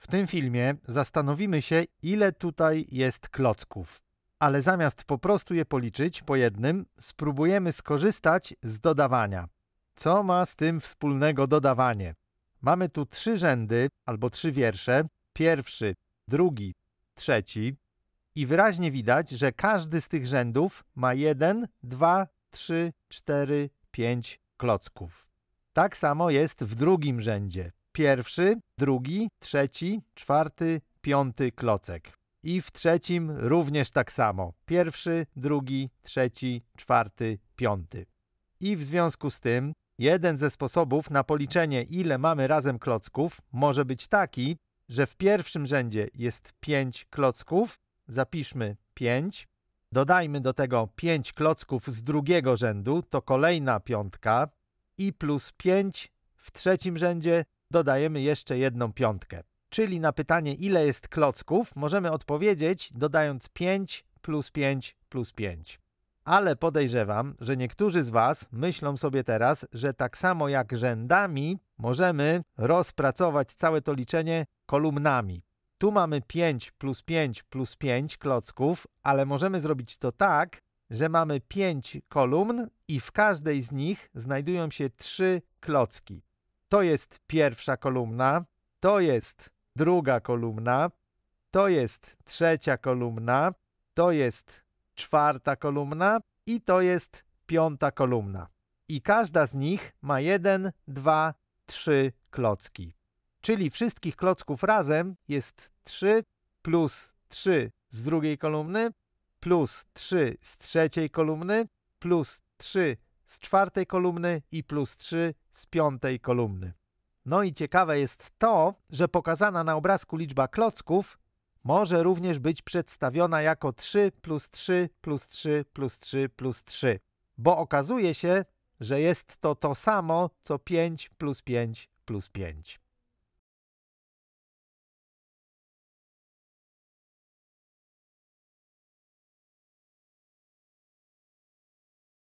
W tym filmie zastanowimy się, ile tutaj jest klocków. Ale zamiast po prostu je policzyć po jednym, spróbujemy skorzystać z dodawania. Co ma z tym wspólnego dodawanie? Mamy tu trzy rzędy albo trzy wiersze, pierwszy, drugi, trzeci i wyraźnie widać, że każdy z tych rzędów ma jeden, dwa, trzy, cztery, pięć klocków. Tak samo jest w drugim rzędzie. Pierwszy, drugi, trzeci, czwarty, piąty klocek. I w trzecim również tak samo. Pierwszy, drugi, trzeci, czwarty, piąty. I w związku z tym jeden ze sposobów na policzenie, ile mamy razem klocków, może być taki, że w pierwszym rzędzie jest 5 klocków. Zapiszmy 5. Dodajmy do tego 5 klocków z drugiego rzędu, to kolejna piątka. I plus 5 w trzecim rzędzie dodajemy jeszcze jedną piątkę. Czyli na pytanie, ile jest klocków, możemy odpowiedzieć dodając 5 plus 5 plus 5. Ale podejrzewam, że niektórzy z Was myślą sobie teraz, że tak samo jak rzędami, możemy rozpracować całe to liczenie kolumnami. Tu mamy 5 plus 5 plus 5 klocków, ale możemy zrobić to tak, że mamy 5 kolumn i w każdej z nich znajdują się 3 klocki. To jest pierwsza kolumna, to jest druga kolumna, to jest trzecia kolumna, to jest czwarta kolumna i to jest piąta kolumna. I każda z nich ma jeden, dwa, trzy klocki. Czyli wszystkich klocków razem jest 3 plus 3 z drugiej kolumny, plus 3 z trzeciej kolumny, plus 3 z czwartej kolumny i plus 3 z piątej kolumny. No i ciekawe jest to, że pokazana na obrazku liczba klocków może również być przedstawiona jako 3 plus 3 plus 3 plus 3 plus 3, bo okazuje się, że jest to to samo co 5 plus 5 plus 5.